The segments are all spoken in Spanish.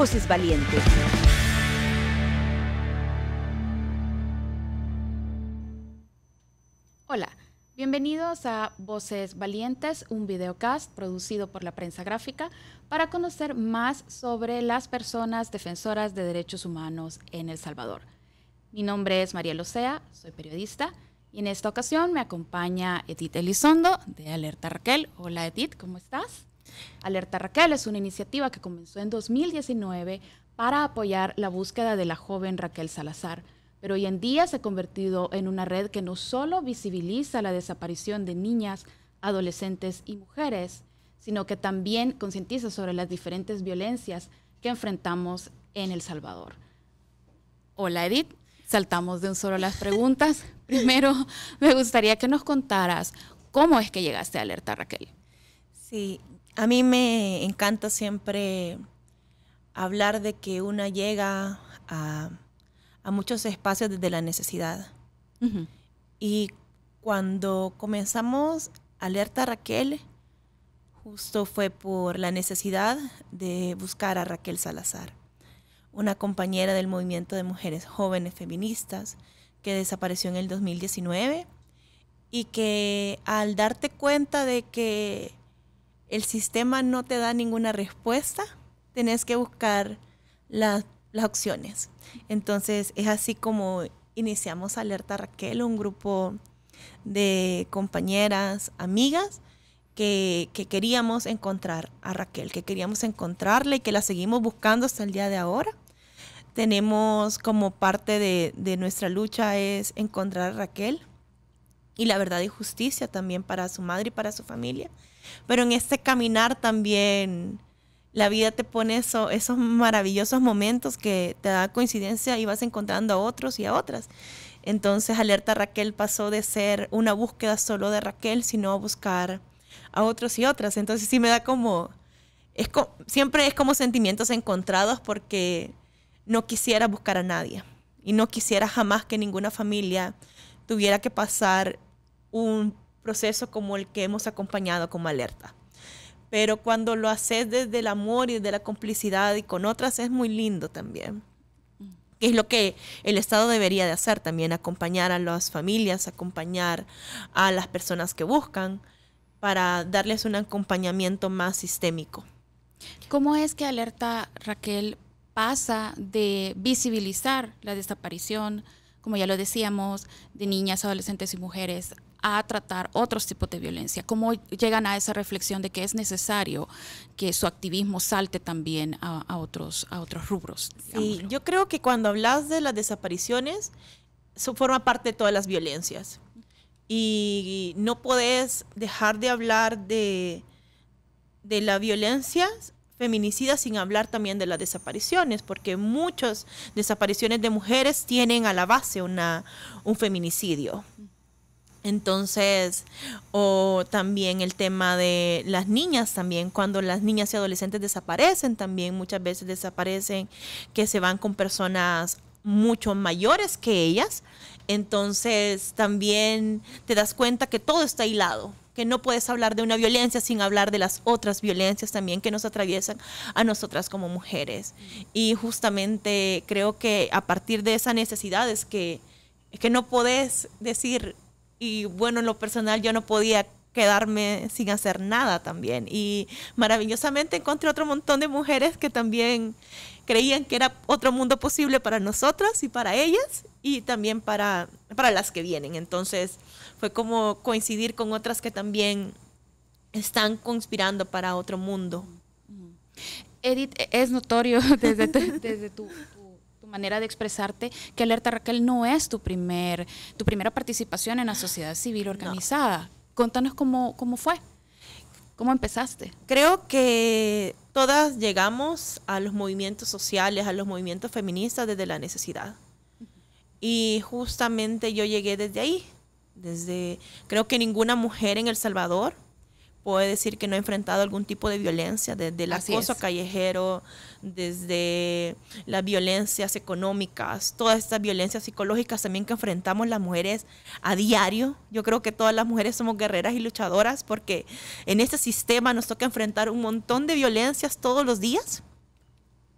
Voces Valientes. Hola, bienvenidos a Voces Valientes, un videocast producido por la prensa gráfica para conocer más sobre las personas defensoras de derechos humanos en El Salvador. Mi nombre es María Locea, soy periodista y en esta ocasión me acompaña Edith Elizondo de Alerta Raquel. Hola Edith, ¿cómo estás? Alerta Raquel es una iniciativa que comenzó en 2019 para apoyar la búsqueda de la joven Raquel Salazar, pero hoy en día se ha convertido en una red que no solo visibiliza la desaparición de niñas, adolescentes y mujeres, sino que también concientiza sobre las diferentes violencias que enfrentamos en El Salvador. Hola Edith, saltamos de un solo las preguntas. Primero, me gustaría que nos contaras cómo es que llegaste a Alerta Raquel. Sí, a mí me encanta siempre hablar de que una llega a, muchos espacios desde la necesidad. Y cuando comenzamos Alerta Raquel, justo fue por la necesidad de buscar a Raquel Salazar, una compañera del movimiento de mujeres jóvenes feministas que desapareció en el 2019 y que al darte cuenta de que el sistema no te da ninguna respuesta, tenés que buscar las opciones. Entonces es así como iniciamos Alerta Raquel, un grupo de compañeras, amigas, que, queríamos encontrar a Raquel, que queríamos encontrarla y que la seguimos buscando hasta el día de ahora. Tenemos como parte de, de nuestra lucha es encontrar a Raquel y la verdad y justicia también para su madre y para su familia. Pero en este caminar también la vida te pone esos maravillosos momentos que te da coincidencia y vas encontrando a otros y a otras. Entonces, Alerta Raquel pasó de ser una búsqueda solo de Raquel, sino buscar a otros y otras. Entonces, sí me da como, como, siempre es como sentimientos encontrados porque no quisiera buscar a nadie y no quisiera jamás que ninguna familia tuviera que pasar un proceso como el que hemos acompañado como alerta. Pero cuando lo haces desde el amor y desde la complicidad y con otras es muy lindo también. es lo que el Estado debería de hacer también, acompañar a las familias, acompañar a las personas que buscan para darles un acompañamiento más sistémico. ¿Cómo es que alerta Raquel pasa de visibilizar la desaparición, como ya lo decíamos, de niñas, adolescentes y mujeres a tratar otros tipos de violencia? ¿Cómo llegan a esa reflexión de que es necesario que su activismo salte también a, otros, a otros rubros? yo creo que cuando hablas de las desapariciones, eso forma parte de todas las violencias. Y no podés dejar de hablar de, de la violencia feminicida sin hablar también de las desapariciones, porque muchas desapariciones de mujeres tienen a la base una, un feminicidio. Entonces, o también el tema de las niñas también, cuando las niñas y adolescentes desaparecen también, muchas veces desaparecen, que se van con personas mucho mayores que ellas. Entonces, también te das cuenta que todo está hilado, que no puedes hablar de una violencia sin hablar de las otras violencias también que nos atraviesan a nosotras como mujeres. Y justamente creo que a partir de necesidad es que, que no puedes decir y bueno, en lo personal yo no podía quedarme sin hacer nada también. Y maravillosamente encontré otro montón de mujeres que también creían que era otro mundo posible para nosotras y para ellas y también para, para las que vienen. Entonces fue como coincidir con otras que también están conspirando para otro mundo. Edith, e-, es notorio desde desde tu, manera de expresarte, que Alerta Raquel no es tu, primer, tu primera participación en la sociedad civil organizada. Contanos cómo, cómo fue, cómo empezaste. Creo que todas llegamos a los movimientos sociales, a los movimientos feministas desde la necesidad. Y justamente yo llegué desde ahí, desde creo que ninguna mujer en El Salvador puede decir que no ha enfrentado algún tipo de violencia, desde el acoso callejero, desde las violencias económicas, todas estas violencias psicológicas también que enfrentamos las mujeres a diario. Yo creo que todas las mujeres somos guerreras y luchadoras porque en este sistema nos toca enfrentar un montón de violencias todos los días.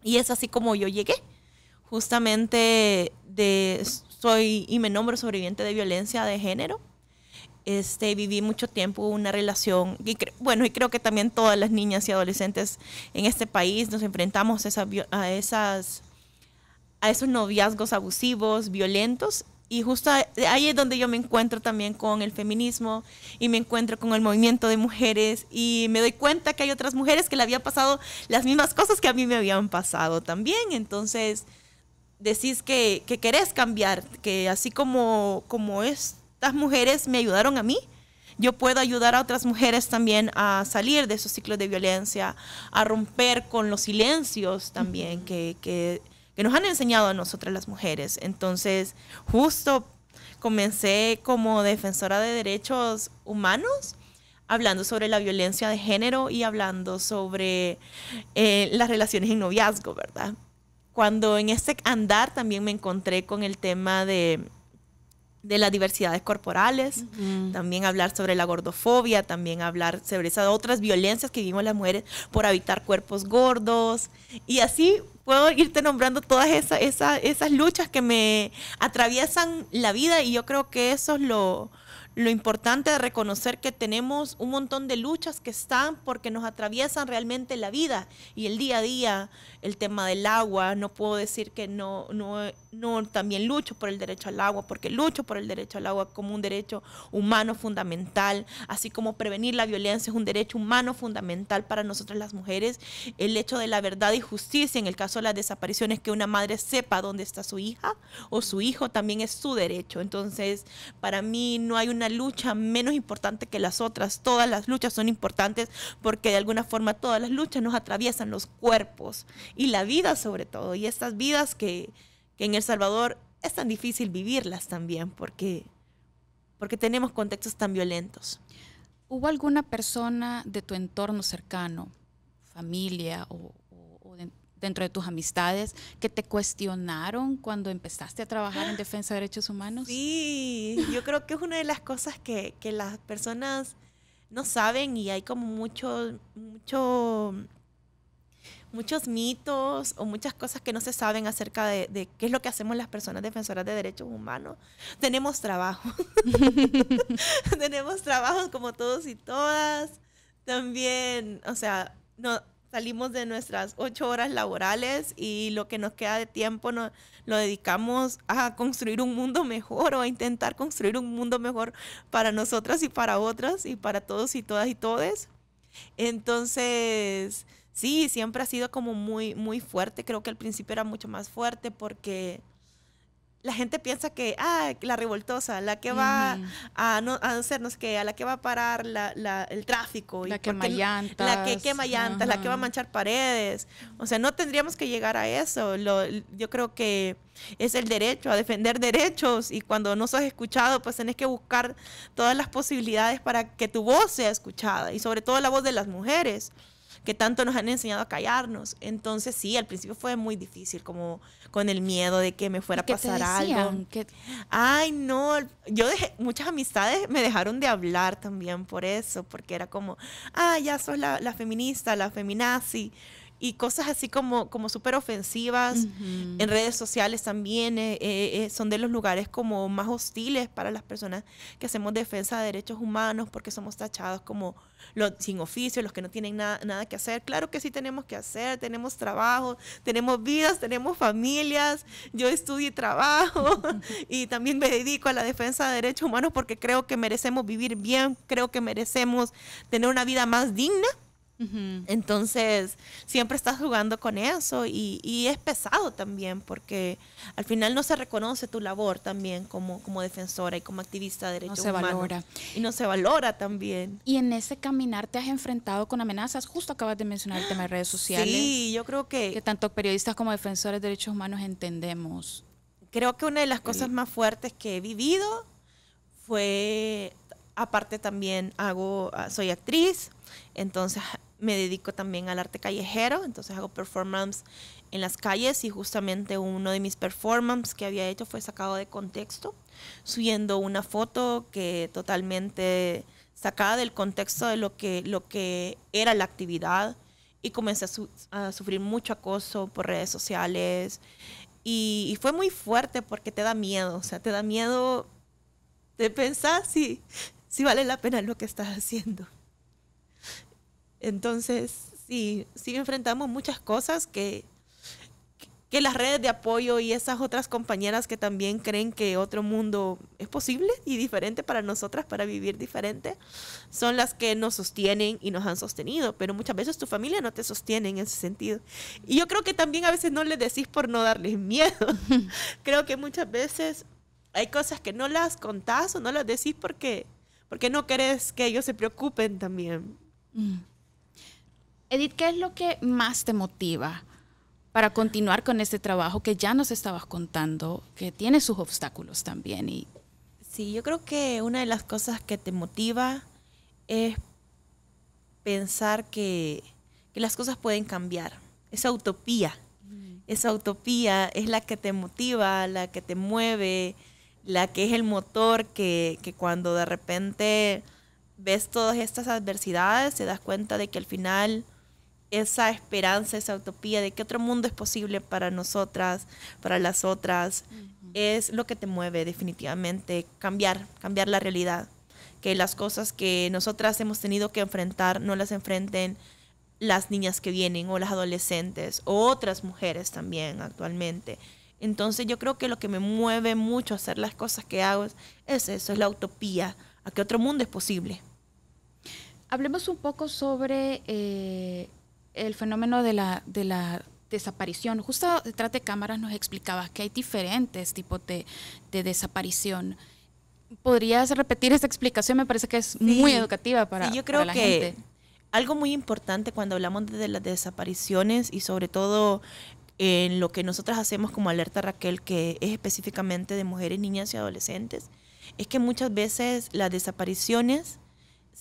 Y es así como yo llegué. Justamente de soy y me nombro sobreviviente de violencia de género este, viví mucho tiempo una relación, y bueno, y creo que también todas las niñas y adolescentes en este país nos enfrentamos a, a esas, a esos noviazgos abusivos, violentos, y justo ahí es donde yo me encuentro también con el feminismo y me encuentro con el movimiento de mujeres y me doy cuenta que hay otras mujeres que le había pasado las mismas cosas que a mí me habían pasado también, entonces decís que, querés cambiar, que así como, como es estas mujeres me ayudaron a mí, yo puedo ayudar a otras mujeres también a salir de esos ciclos de violencia, a romper con los silencios también que, que, que, nos han enseñado a nosotras las mujeres. Entonces, justo comencé como defensora de derechos humanos hablando sobre la violencia de género y hablando sobre eh, las relaciones en noviazgo, ¿verdad? Cuando en este andar también me encontré con el tema de de las diversidades corporales, también hablar sobre la gordofobia, también hablar sobre esas otras violencias que vivimos las mujeres por habitar cuerpos gordos. Y así puedo irte nombrando todas esas, esas, luchas que me atraviesan la vida y yo creo que eso es lo, importante de reconocer que tenemos un montón de luchas que están porque nos atraviesan realmente la vida y el día a día, el tema del agua, no puedo decir que no, no no, también lucho por el derecho al agua, porque lucho por el derecho al agua como un derecho humano fundamental, así como prevenir la violencia es un derecho humano fundamental para nosotras las mujeres. El hecho de la verdad y justicia en el caso de las desapariciones, que una madre sepa dónde está su hija o su hijo, también es su derecho. Entonces, para mí no hay una lucha menos importante que las otras. Todas las luchas son importantes porque de alguna forma todas las luchas nos atraviesan los cuerpos y la vida sobre todo, y estas vidas que que en El Salvador es tan difícil vivirlas también porque, porque tenemos contextos tan violentos. ¿Hubo alguna persona de tu entorno cercano, familia o, dentro de tus amistades, que te cuestionaron cuando empezaste a trabajar en defensa de derechos humanos? Sí, yo creo que es una de las cosas que, que las personas no saben y hay como mucho, mucho muchos mitos o muchas cosas que no se saben acerca de, qué es lo que hacemos las personas defensoras de derechos humanos. Tenemos trabajo. Tenemos trabajo como todos y todas. También, o sea, no, salimos de nuestras ocho horas laborales y lo que nos queda de tiempo no, lo dedicamos a construir un mundo mejor o a intentar construir un mundo mejor para nosotras y para otras y para todos y todas y todes. Entonces, sí, siempre ha sido como muy, muy fuerte. Creo que al principio era mucho más fuerte porque la gente piensa que, ah, la revoltosa, la que va a, no, a a la que va a parar el tráfico. La que quema llantas. La que quema llantas, la que va a manchar paredes. O sea, no tendríamos que llegar a eso. yo creo que es el derecho a defender derechos y cuando no sos escuchado, pues tenés que buscar todas las posibilidades para que tu voz sea escuchada y sobre todo la voz de las mujeres que tanto nos han enseñado a callarnos. Entonces sí, al principio fue muy difícil, como con el miedo de que me fuera a pasar algo. Ay, no, yo dejé, muchas amistades me dejaron de hablar también por eso, porque era como, ah, ya sos la, la feminista, la feminazi y cosas así como, como súper ofensivas. En redes sociales también eh, eh, eh, son de los lugares como más hostiles para las personas que hacemos defensa de derechos humanos porque somos tachados como los sin oficio, los que no tienen nada, nada que hacer. Claro que sí tenemos que hacer, tenemos trabajo, tenemos vidas, tenemos familias, yo estudio y trabajo y también me dedico a la defensa de derechos humanos porque creo que merecemos vivir bien, creo que merecemos tener una vida más digna entonces, siempre estás jugando con eso y, es pesado también porque al final no se reconoce tu labor también como, como defensora y como activista de derechos humanos. No se valora. Y no se valora también. Y en ese caminar te has enfrentado con amenazas, justo acabas de mencionar el tema de redes sociales. Sí, yo creo que... Que tanto periodistas como defensores de derechos humanos entendemos. Creo que una de las cosas más fuertes que he vivido fue, aparte también hago, ah, soy actriz, entonces me dedico también al arte callejero, entonces hago performance en las calles y justamente uno de mis performances que había hecho fue sacado de contexto, subiendo una foto que totalmente sacada del contexto de lo que, lo que era la actividad y comencé a, sufrir mucho acoso por redes sociales y, fue muy fuerte porque te da miedo, o sea, te da miedo de pensar si, si vale la pena lo que estás haciendo. Entonces, sí, sí enfrentamos muchas cosas que, que las redes de apoyo y esas otras compañeras que también creen que otro mundo es posible y diferente para nosotras, para vivir diferente, son las que nos sostienen y nos han sostenido, pero muchas veces tu familia no te sostiene en ese sentido. Y yo creo que también a veces no le decís por no darles miedo. creo que muchas veces hay cosas que no las contás o no las decís porque, porque no querés que ellos se preocupen también. Mm. Edith, ¿qué es lo que más te motiva para continuar con este trabajo que ya nos estabas contando, que tiene sus obstáculos también? Y... Sí, yo creo que una de las cosas que te motiva es pensar que, las cosas pueden cambiar. Esa utopía, mm. esa utopía es la que te motiva, la que te mueve, la que es el motor que, que cuando de repente ves todas estas adversidades, te das cuenta de que al final esa esperanza, esa utopía de que otro mundo es posible para nosotras, para las otras, es lo que te mueve definitivamente, cambiar, cambiar la realidad, que las cosas que nosotras hemos tenido que enfrentar no las enfrenten las niñas que vienen o las adolescentes o otras mujeres también actualmente. Entonces yo creo que lo que me mueve mucho a hacer las cosas que hago es, eso, es la utopía, a que otro mundo es posible. Hablemos un poco sobre eh, el fenómeno de la, de la desaparición. Justo detrás de cámaras nos explicabas que hay diferentes tipos de, de desaparición. ¿Podrías repetir esta explicación? Me parece que es muy educativa para, sí, yo creo que Algo muy importante cuando hablamos de las desapariciones y sobre todo en lo que nosotras hacemos como Alerta Raquel, que es específicamente de mujeres, niñas y adolescentes, es que muchas veces las desapariciones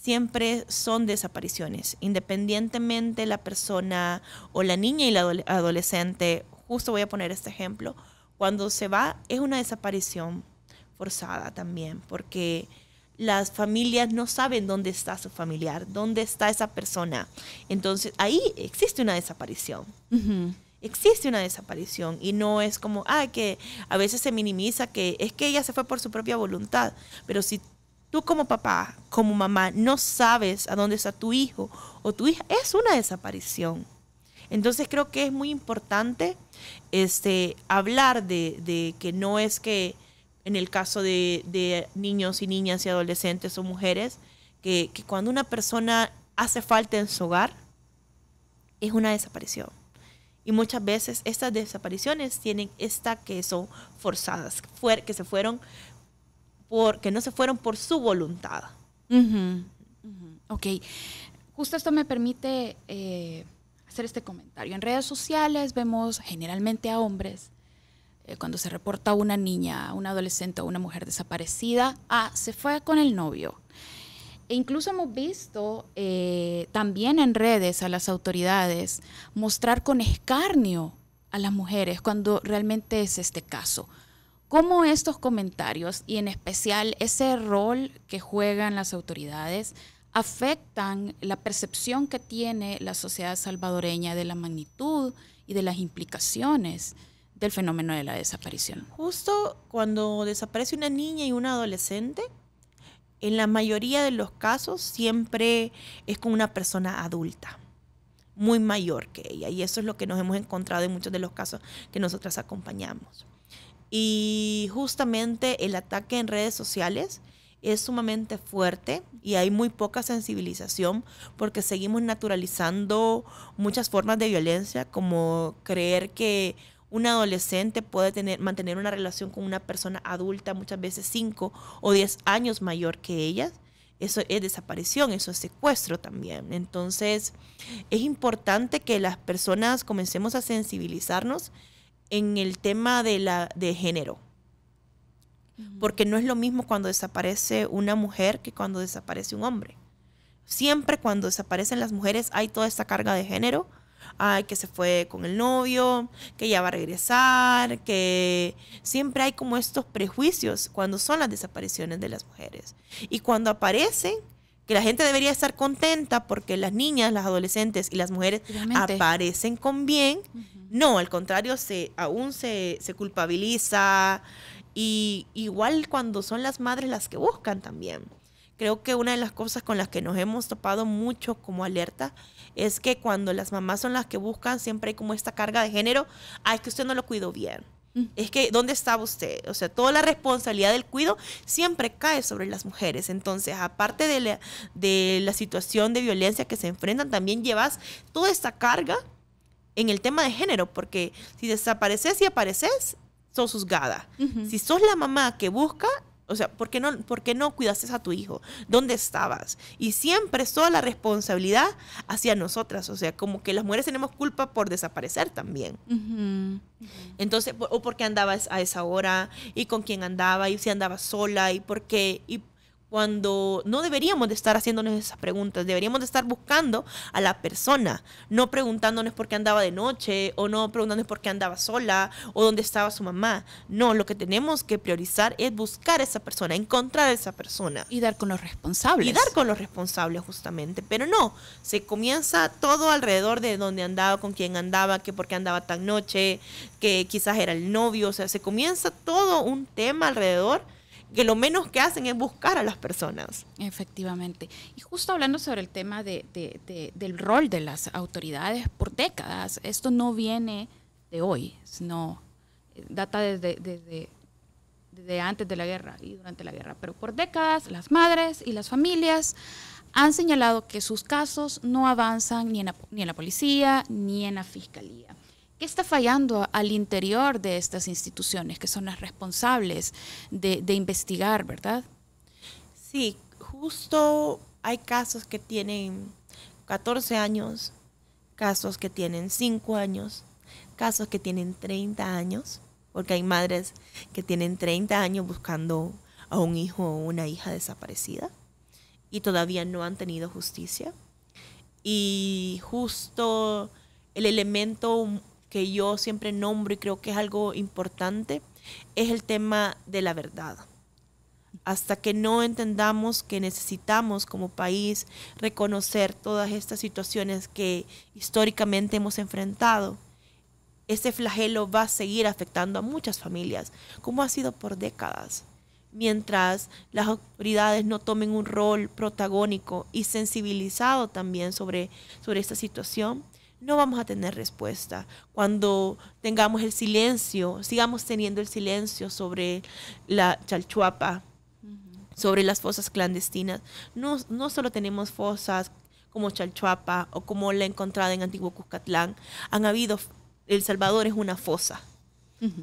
siempre son desapariciones, independientemente la persona o la niña y la adolescente, justo voy a poner este ejemplo, cuando se va es una desaparición forzada también, porque las familias no saben dónde está su familiar, dónde está esa persona. Entonces ahí existe una desaparición. Existe una desaparición y no es como, ah, que a veces se minimiza que es que ella se fue por su propia voluntad, pero si tú como papá, como mamá, no sabes a dónde está tu hijo o tu hija, es una desaparición. Entonces creo que es muy importante este, hablar de, que no es que en el caso de, niños y niñas y adolescentes o mujeres, que, que cuando una persona hace falta en su hogar, es una desaparición. Y muchas veces estas desapariciones tienen esta que son forzadas, que se fueron porque que no se fueron por su voluntad. Ok, justo esto me permite eh, hacer este comentario. En redes sociales vemos generalmente a hombres eh, cuando se reporta una niña, una adolescente o una mujer desaparecida, ah, se fue con el novio. E incluso hemos visto eh, también en redes a las autoridades mostrar con escarnio a las mujeres cuando realmente es este caso cómo estos comentarios y en especial ese rol que juegan las autoridades afectan la percepción que tiene la sociedad salvadoreña de la magnitud y de las implicaciones del fenómeno de la desaparición. Justo cuando desaparece una niña y un adolescente, en la mayoría de los casos siempre es con una persona adulta, muy mayor que ella, y eso es lo que nos hemos encontrado en muchos de los casos que nosotras acompañamos. Y justamente el ataque en redes sociales es sumamente fuerte y hay muy poca sensibilización porque seguimos naturalizando muchas formas de violencia, como creer que un adolescente puede tener, mantener una relación con una persona adulta, muchas veces 5 o 10 años mayor que ella. Eso es desaparición, eso es secuestro también. Entonces, es importante que las personas comencemos a sensibilizarnos en el tema de, la, de género. Porque no es lo mismo cuando desaparece una mujer que cuando desaparece un hombre. Siempre cuando desaparecen las mujeres hay toda esta carga de género. Ay, que se fue con el novio, que ya va a regresar, que siempre hay como estos prejuicios cuando son las desapariciones de las mujeres. Y cuando aparecen, que la gente debería estar contenta porque las niñas, las adolescentes y las mujeres aparecen con bien. No, al contrario, se, aún se, culpabiliza. Y igual cuando son las madres las que buscan también. Creo que una de las cosas con las que nos hemos topado mucho como alerta es que cuando las mamás son las que buscan, siempre hay como esta carga de género, ay, que usted no lo cuidó bien es que, ¿dónde estaba usted? O sea, toda la responsabilidad del cuido siempre cae sobre las mujeres. Entonces, aparte de la, situación de violencia que se enfrentan, también llevas toda esta carga en el tema de género, porque si desapareces y apareces, sos juzgada. Si sos la mamá que busca, o sea, ¿por qué, no, ¿por cuidaste a tu hijo? ¿Dónde estabas? Y siempre es toda la responsabilidad hacia nosotras. O sea, como que las mujeres tenemos culpa por desaparecer también. Entonces, o qué andabas a esa hora y con quién andaba y si andaba sola y por qué y cuando no deberíamos de estar haciéndonos esas preguntas, deberíamos de estar buscando a la persona, no preguntándonos por qué andaba de noche o no preguntándonos por qué andaba sola o dónde estaba su mamá. No, lo que tenemos que priorizar es buscar a esa persona, encontrar a esa persona. Y dar con los responsables. Y dar con los responsables justamente, pero no, se comienza todo alrededor de dónde andaba, con quién andaba, que por qué andaba tan noche, que quizás era el novio, o sea, se comienza todo un tema alrededor que lo menos que hacen es buscar a las personas. Efectivamente. Y justo hablando sobre el tema de, del rol de las autoridades por décadas, esto no viene de hoy, sino eh, data desde, antes de la guerra y durante la guerra, pero por décadas las madres y las familias han señalado que sus casos no avanzan ni en la, ni en la policía ni en la fiscalía. ¿Qué está fallando al interior de estas instituciones que son las responsables de, investigar, verdad? Sí, justo hay casos que tienen 14 años, casos que tienen 5 años, casos que tienen 30 años, porque hay madres que tienen 30 años buscando a un hijo o una hija desaparecida y todavía no han tenido justicia. Y justo el elemento que yo siempre nombro y creo que es algo importante, es el tema de la verdad. Hasta que no entendamos que necesitamos como país reconocer todas estas situaciones que históricamente hemos enfrentado, ese flagelo va a seguir afectando a muchas familias, como ha sido por décadas. Mientras las autoridades no tomen un rol protagónico y sensibilizado también sobre, sobre esta situación, no vamos a tener respuesta. Cuando tengamos el silencio, sigamos teniendo el silencio sobre la chalchuapa, sobre las fosas clandestinas. No, no solo tenemos fosas como Chalchuapa o como la encontrada en Antiguo Cuscatlán, han habido, El Salvador es una fosa.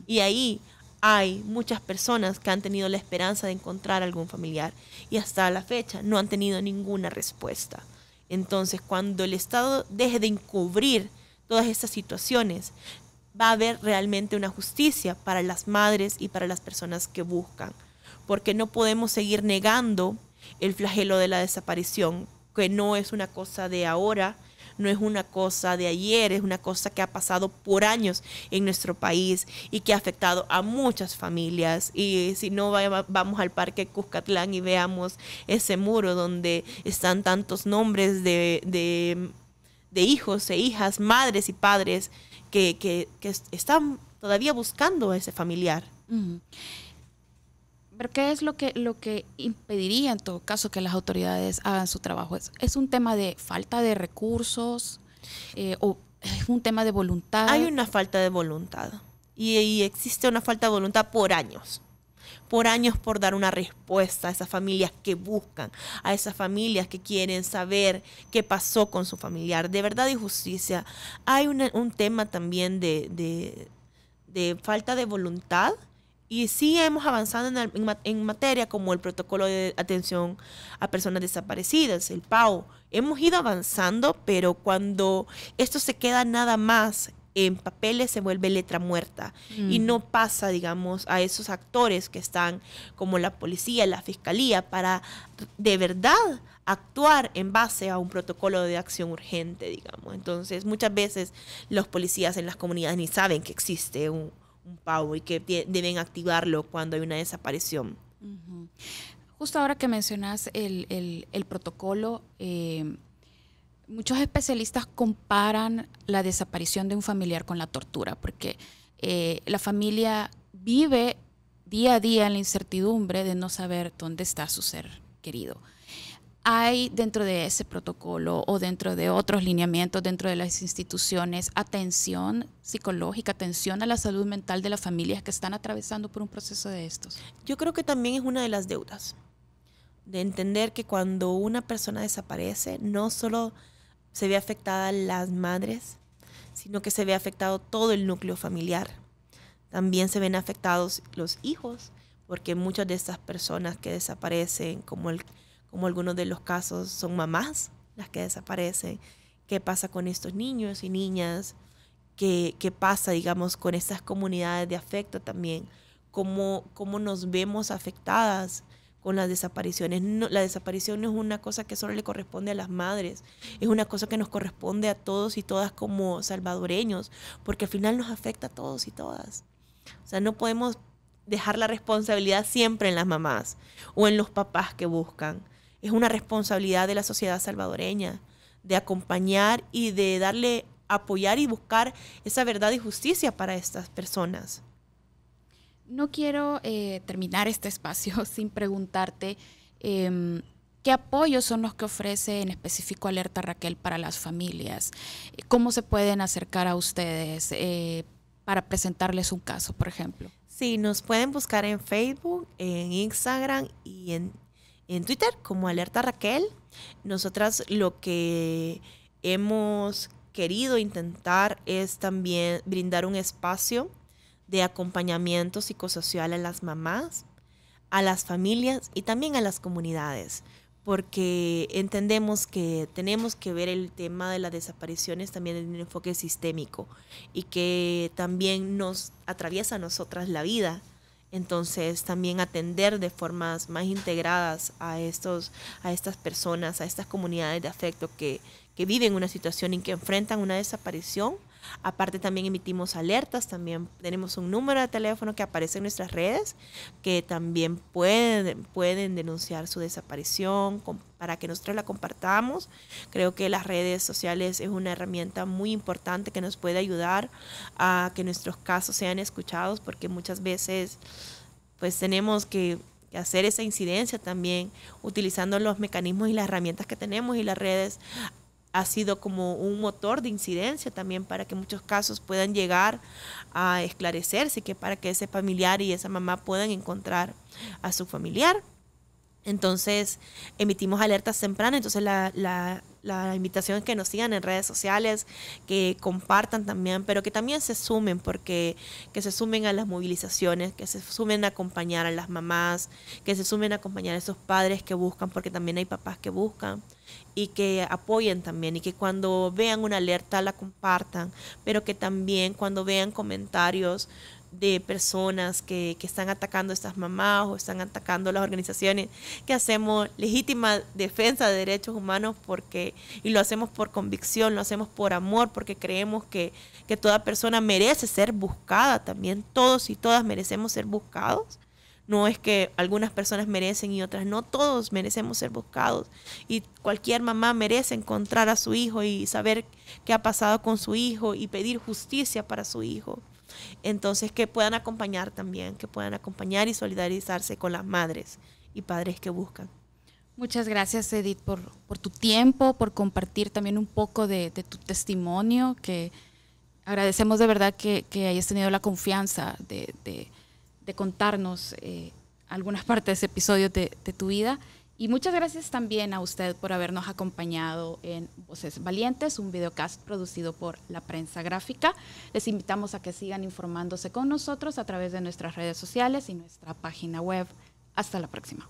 Y ahí hay muchas personas que han tenido la esperanza de encontrar algún familiar y hasta la fecha no han tenido ninguna respuesta. Entonces, cuando el Estado deje de encubrir todas estas situaciones, va a haber realmente una justicia para las madres y para las personas que buscan, porque no podemos seguir negando el flagelo de la desaparición, que no es una cosa de ahora, no es una cosa de ayer, es una cosa que ha pasado por años en nuestro país y que ha afectado a muchas familias. Y si no vamos al Parque Cuscatlán y veamos ese muro donde están tantos nombres de, hijos e hijas, madres y padres que, están todavía buscando a ese familiar. Pero ¿qué es lo que, lo que impediría en todo caso que las autoridades hagan su trabajo? ¿Es, un tema de falta de recursos eh, o es un tema de voluntad? Hay una falta de voluntad y, existe una falta de voluntad por años por años por dar una respuesta a esas familias que buscan, a esas familias que quieren saber qué pasó con su familiar. De verdad y justicia, hay un tema también de, de, falta de voluntad y sí hemos avanzado en, en, materia como el protocolo de atención a personas desaparecidas, el PAO. Hemos ido avanzando, pero cuando esto se queda nada más en papeles, se vuelve letra muerta y mm. no pasa, digamos, a esos actores que están como la policía, la fiscalía, para de verdad actuar en base a un protocolo de acción urgente, digamos. Entonces, muchas veces los policías en las comunidades ni saben que existe un, un pavo y que deben activarlo cuando hay una desaparición. Justo ahora que mencionas el, protocolo, eh, muchos especialistas comparan la desaparición de un familiar con la tortura, porque eh, la familia vive día a día en la incertidumbre de no saber dónde está su ser querido hay dentro de ese protocolo o dentro de otros lineamientos, dentro de las instituciones, atención psicológica, atención a la salud mental de las familias que están atravesando por un proceso de estos? Yo creo que también es una de las deudas, de entender que cuando una persona desaparece, no solo se ve afectada las madres, sino que se ve afectado todo el núcleo familiar. También se ven afectados los hijos, porque muchas de estas personas que desaparecen, como el como algunos de los casos son mamás las que desaparecen, qué pasa con estos niños y niñas, qué, pasa, digamos, con estas comunidades de afecto también, cómo, nos vemos afectadas con las desapariciones. la desaparición no es una cosa que solo le corresponde a las madres, es una cosa que nos corresponde a todos y todas como salvadoreños, porque al final nos afecta a todos y todas. O sea, no podemos dejar la responsabilidad siempre en las mamás o en los papás que buscan es una responsabilidad de la sociedad salvadoreña de acompañar y de darle, apoyar y buscar esa verdad y justicia para estas personas. No quiero eh, terminar este espacio sin preguntarte em, qué apoyos son los que ofrece en específico Alerta Raquel para las familias, cómo se pueden acercar a ustedes eh, para presentarles un caso, por ejemplo. Sí, nos pueden buscar en Facebook, en Instagram y en en Twitter como Alerta Raquel. Nosotras lo que hemos querido intentar es también brindar un espacio de acompañamiento psicosocial a las mamás, a las familias y también a las comunidades, porque entendemos que tenemos que ver el tema de las desapariciones también en un enfoque sistémico y que también nos atraviesa a nosotras la vida entonces también atender de formas más integradas a, estos, a estas personas, a estas comunidades de afecto que, que viven una situación y que enfrentan una desaparición Aparte también emitimos alertas, también tenemos un número de teléfono que aparece en nuestras redes que también pueden, pueden denunciar su desaparición para que nosotros la compartamos. Creo que las redes sociales es una herramienta muy importante que nos puede ayudar a que nuestros casos sean escuchados porque muchas veces pues tenemos que hacer esa incidencia también utilizando los mecanismos y las herramientas que tenemos y las redes ha sido como un motor de incidencia también para que muchos casos puedan llegar a esclarecerse, que para que ese familiar y esa mamá puedan encontrar a su familiar. Entonces emitimos alertas tempranas, entonces la, la la invitación es que nos sigan en redes sociales, que compartan también, pero que también se sumen, porque que se sumen a las movilizaciones, que se sumen a acompañar a las mamás, que se sumen a acompañar a esos padres que buscan, porque también hay papás que buscan y que apoyen también y que cuando vean una alerta la compartan, pero que también cuando vean comentarios de personas que, están atacando a estas mamás o están atacando a las organizaciones que hacemos legítima defensa de derechos humanos porque y lo hacemos por convicción, lo hacemos por amor, porque creemos que, que toda persona merece ser buscada también, todos y todas merecemos ser buscados. No es que algunas personas merecen y otras no, todos merecemos ser buscados. Y cualquier mamá merece encontrar a su hijo y saber qué ha pasado con su hijo y pedir justicia para su hijo. Entonces, que puedan acompañar también, que puedan acompañar y solidarizarse con las madres y padres que buscan. Muchas gracias, Edith, por, por tu tiempo, por compartir también un poco de, tu testimonio, que agradecemos de verdad que, hayas tenido la confianza de, de, contarnos eh, algunas partes de ese episodio de, tu vida. Y muchas gracias también a usted por habernos acompañado en Voces Valientes, un videocast producido por la prensa gráfica. Les invitamos a que sigan informándose con nosotros a través de nuestras redes sociales y nuestra página web. Hasta la próxima.